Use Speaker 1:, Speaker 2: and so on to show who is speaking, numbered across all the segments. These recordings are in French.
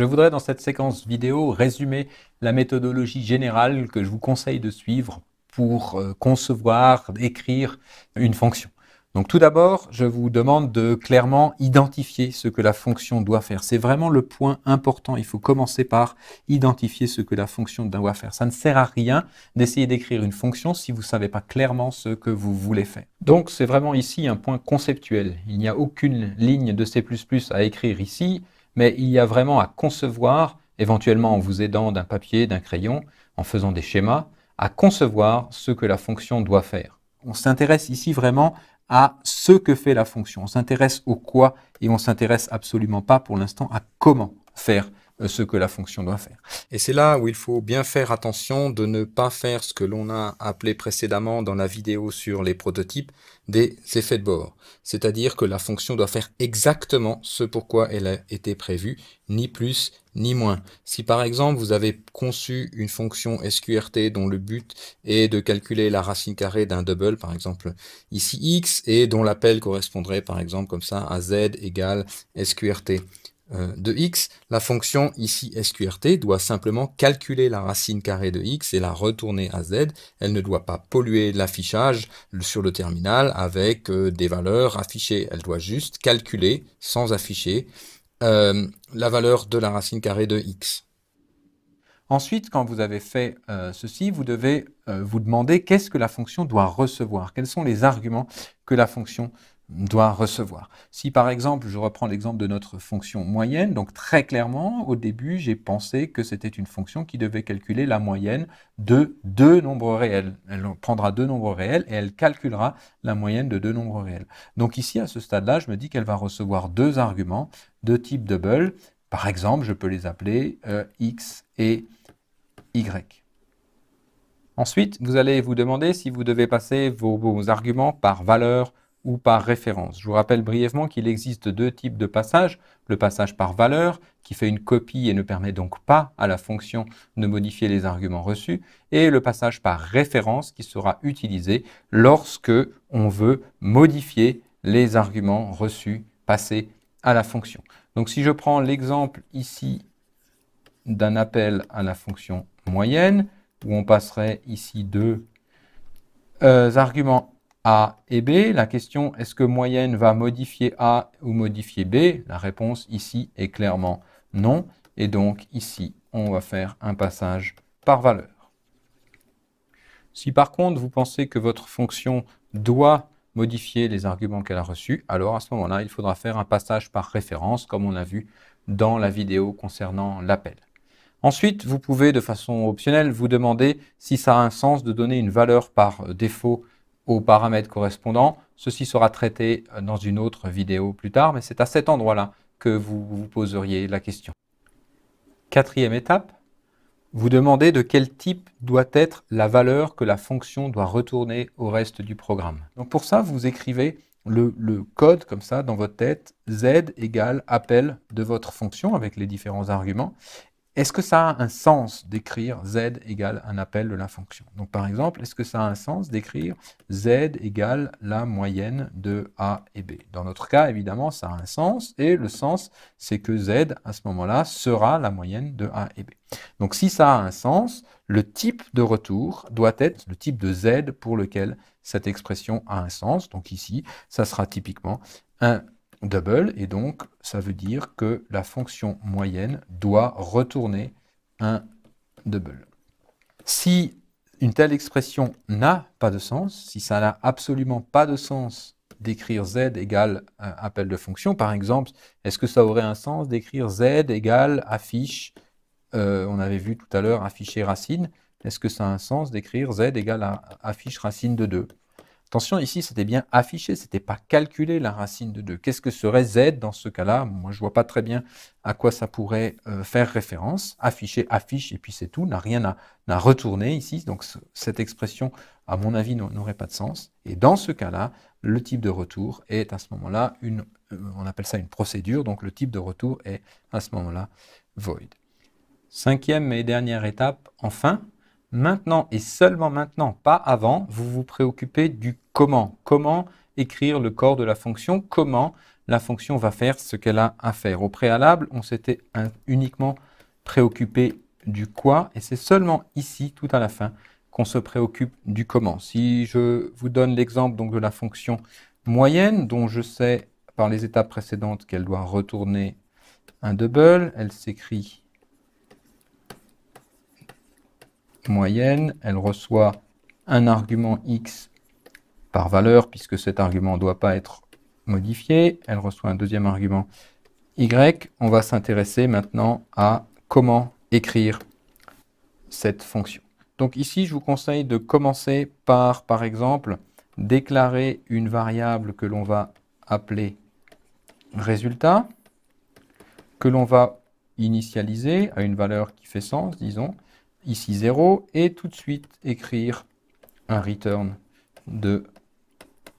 Speaker 1: Je voudrais dans cette séquence vidéo résumer la méthodologie générale que je vous conseille de suivre pour euh, concevoir, écrire une fonction. Donc tout d'abord, je vous demande de clairement identifier ce que la fonction doit faire. C'est vraiment le point important. Il faut commencer par identifier ce que la fonction doit faire. Ça ne sert à rien d'essayer d'écrire une fonction si vous ne savez pas clairement ce que vous voulez faire. Donc c'est vraiment ici un point conceptuel. Il n'y a aucune ligne de C++ à écrire ici mais il y a vraiment à concevoir, éventuellement en vous aidant d'un papier, d'un crayon, en faisant des schémas, à concevoir ce que la fonction doit faire. On s'intéresse ici vraiment à ce que fait la fonction. On s'intéresse au quoi et on ne s'intéresse absolument pas pour l'instant à comment faire euh, ce que la fonction doit faire. Et c'est là où il faut bien faire attention de ne pas faire ce que l'on a appelé précédemment dans la vidéo sur les prototypes, des effets de bord. C'est-à-dire que la fonction doit faire exactement ce pourquoi elle a été prévue, ni plus ni moins. Si par exemple vous avez conçu une fonction SQRT dont le but est de calculer la racine carrée d'un double, par exemple ici x, et dont l'appel correspondrait par exemple comme ça à z égale SQRT. Euh, de x, la fonction ici sqrt doit simplement calculer la racine carrée de x et la retourner à z. Elle ne doit pas polluer l'affichage sur le terminal avec euh, des valeurs affichées. Elle doit juste calculer, sans afficher, euh, la valeur de la racine carrée de x. Ensuite, quand vous avez fait ceci, vous devez vous demander qu'est-ce que la fonction doit recevoir, quels sont les arguments que la fonction doit recevoir. Si par exemple, je reprends l'exemple de notre fonction moyenne, donc très clairement, au début, j'ai pensé que c'était une fonction qui devait calculer la moyenne de deux nombres réels. Elle prendra deux nombres réels et elle calculera la moyenne de deux nombres réels. Donc ici, à ce stade-là, je me dis qu'elle va recevoir deux arguments de type double. Par exemple, je peux les appeler euh, x et y. Ensuite, vous allez vous demander si vous devez passer vos arguments par valeur ou par référence. Je vous rappelle brièvement qu'il existe deux types de passages. Le passage par valeur, qui fait une copie et ne permet donc pas à la fonction de modifier les arguments reçus, et le passage par référence, qui sera utilisé lorsque on veut modifier les arguments reçus passés à la fonction. Donc si je prends l'exemple ici d'un appel à la fonction moyenne, où on passerait ici deux euh, arguments a et B. La question est-ce que moyenne va modifier A ou modifier B La réponse ici est clairement non. Et donc ici, on va faire un passage par valeur. Si par contre, vous pensez que votre fonction doit modifier les arguments qu'elle a reçus, alors à ce moment-là, il faudra faire un passage par référence, comme on a vu dans la vidéo concernant l'appel. Ensuite, vous pouvez, de façon optionnelle, vous demander si ça a un sens de donner une valeur par défaut aux paramètres correspondants. Ceci sera traité euh, dans une autre vidéo plus tard, mais c'est à cet endroit-là que vous vous poseriez la question. Quatrième étape, vous demandez de quel type doit être la valeur que la fonction doit retourner au reste du programme. Donc pour ça, vous écrivez le, le, code comme ça dans votre tête, z égale appel de votre fonction avec les différents arguments, est-ce que ça a un sens d'écrire z égale un appel de la fonction Donc par exemple, est-ce que ça a un sens d'écrire z égale la moyenne de a et b Dans notre cas, évidemment, ça a un sens, et le sens, c'est que z, à ce moment-là, sera la moyenne de a et b. Donc si ça a un sens, le type de retour doit être le type de z pour lequel cette expression a un sens. Donc ici, ça sera typiquement un double, et donc ça veut dire que la fonction moyenne doit retourner un double. Si une telle expression n'a pas de sens, si ça n'a absolument pas de sens d'écrire z égale appel de fonction, par exemple, est-ce que ça aurait un sens d'écrire z égale affiche, euh, on avait vu tout à l'heure afficher racine, est-ce que ça a un sens d'écrire z égale affiche racine de 2 Attention, ici, c'était bien affiché, ce n'était pas calculé la racine de 2. Qu'est-ce que serait z dans ce cas-là Moi, je ne vois pas très bien à quoi ça pourrait euh, faire référence. Affiché, affiche, et puis c'est tout, n'a rien à, retourner ici. Donc, cette expression, à mon avis, n'aurait pas de sens. Et dans ce cas-là, le type de retour est à ce moment-là, une, euh, on appelle ça une procédure, donc le type de retour est à ce moment-là void. Cinquième et dernière étape, enfin, maintenant et seulement maintenant, pas avant, vous vous préoccupez du comment. Comment écrire le corps de la fonction, comment la fonction va faire ce qu'elle a à faire. Au préalable, on s'était uniquement préoccupé du quoi, et c'est seulement ici, tout à la fin, qu'on se préoccupe du comment. Si je vous donne l'exemple donc de la fonction moyenne, dont je sais par les étapes précédentes qu'elle doit retourner un double, elle s'écrit moyenne, elle reçoit un argument x par valeur, puisque cet argument ne doit pas être modifié. Elle reçoit un deuxième argument y. On va s'intéresser maintenant à comment écrire cette fonction. Donc ici, je vous conseille de commencer par, par exemple, déclarer une variable que l'on va appeler résultat, que l'on va initialiser à une valeur qui fait sens, disons, ici 0, et tout de suite écrire un return de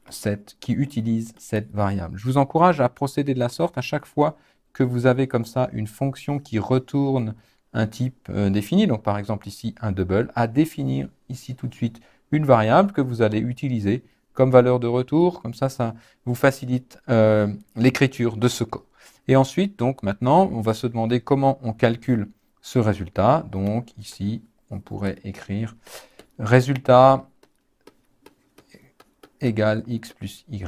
Speaker 1: 7 qui utilise cette variable. Je vous encourage à procéder de la sorte à chaque fois que vous avez comme ça une fonction qui retourne un type euh, défini, donc par exemple ici un double, à définir ici tout de suite une variable que vous allez utiliser comme valeur de retour, comme ça, ça vous facilite euh, l'écriture de ce code. Et ensuite, donc maintenant, on va se demander comment on calcule ce résultat. Donc ici, on pourrait écrire résultat égal x plus y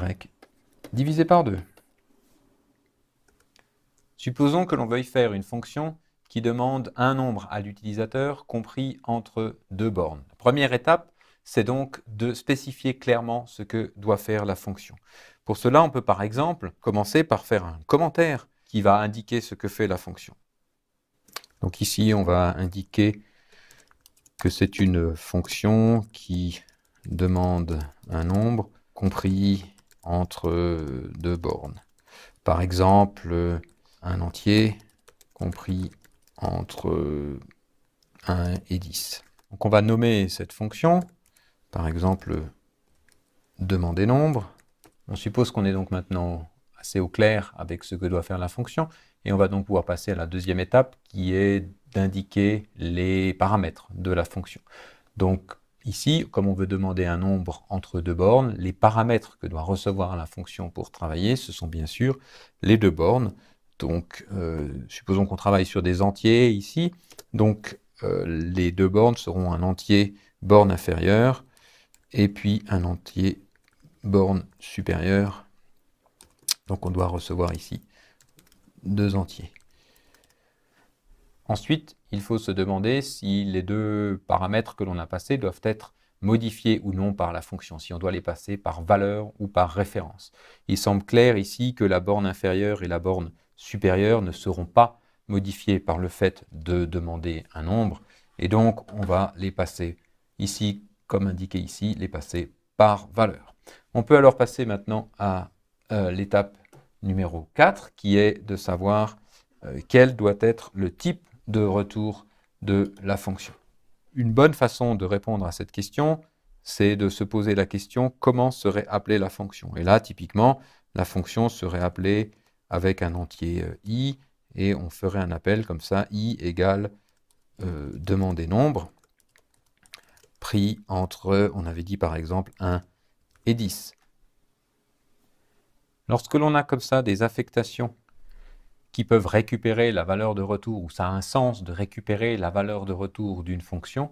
Speaker 1: divisé par 2. Supposons que l'on veuille faire une fonction qui demande un nombre à l'utilisateur compris entre deux bornes. La première étape, c'est donc de spécifier clairement ce que doit faire la fonction. Pour cela, on peut par exemple commencer par faire un commentaire qui va indiquer ce que fait la fonction. Donc ici, on va indiquer que c'est une fonction qui demande un nombre compris entre deux bornes. Par exemple, un entier compris entre 1 et 10. Donc on va nommer cette fonction, par exemple, demander nombre. On suppose qu'on est donc maintenant assez au clair avec ce que doit faire la fonction. Et on va donc pouvoir passer à la deuxième étape qui est d'indiquer les paramètres de la fonction. Donc ici, comme on veut demander un nombre entre deux bornes, les paramètres que doit recevoir la fonction pour travailler, ce sont bien sûr les deux bornes. Donc euh, supposons qu'on travaille sur des entiers ici. Donc euh, les deux bornes seront un entier borne inférieure et puis un entier borne supérieure. Donc on doit recevoir ici deux entiers. Ensuite, il faut se demander si les deux paramètres que l'on a passés doivent être modifiés ou non par la fonction, si on doit les passer par valeur ou par référence. Il semble clair ici que la borne inférieure et la borne supérieure ne seront pas modifiées par le fait de demander un nombre, et donc on va les passer ici, comme indiqué ici, les passer par valeur. On peut alors passer maintenant à euh, l'étape numéro 4, qui est de savoir euh, quel doit être le type de retour de la fonction. Une bonne façon de répondre à cette question, c'est de se poser la question comment serait appelée la fonction. Et là, typiquement, la fonction serait appelée avec un entier euh, i, et on ferait un appel comme ça, i égale euh, demander nombre, pris entre, on avait dit par exemple 1 et 10. Lorsque l'on a comme ça des affectations qui peuvent récupérer la valeur de retour, ou ça a un sens de récupérer la valeur de retour d'une fonction,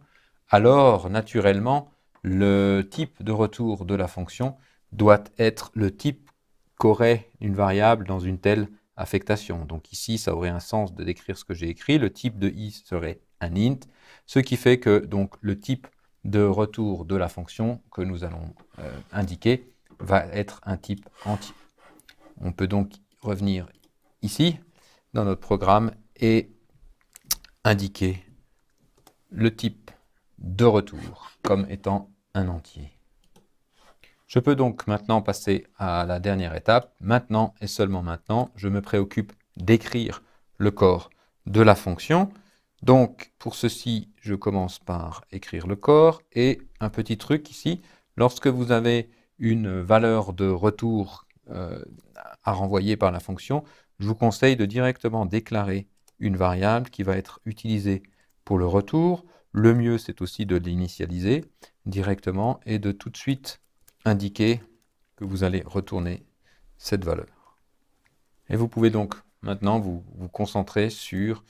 Speaker 1: alors naturellement, le type de retour de la fonction doit être le type qu'aurait une variable dans une telle affectation. Donc ici, ça aurait un sens de décrire ce que j'ai écrit. Le type de i serait un int, ce qui fait que donc, le type de retour de la fonction que nous allons euh, indiquer va être un type anti-int. On peut donc revenir ici dans notre programme et indiquer le type de retour comme étant un entier. Je peux donc maintenant passer à la dernière étape. Maintenant et seulement maintenant, je me préoccupe d'écrire le corps de la fonction. Donc pour ceci, je commence par écrire le corps et un petit truc ici. Lorsque vous avez une valeur de retour euh, à renvoyer par la fonction, je vous conseille de directement déclarer une variable qui va être utilisée pour le retour. Le mieux, c'est aussi de l'initialiser directement et de tout de suite indiquer que vous allez retourner cette valeur. Et vous pouvez donc maintenant vous, concentrer sur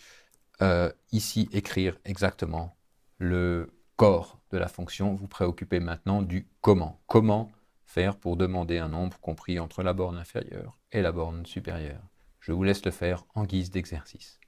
Speaker 1: euh, ici écrire exactement le corps de la fonction. Vous préoccupez maintenant du comment. Comment faire pour demander un nombre compris entre la borne inférieure et la borne supérieure. Je vous laisse le faire en guise d'exercice.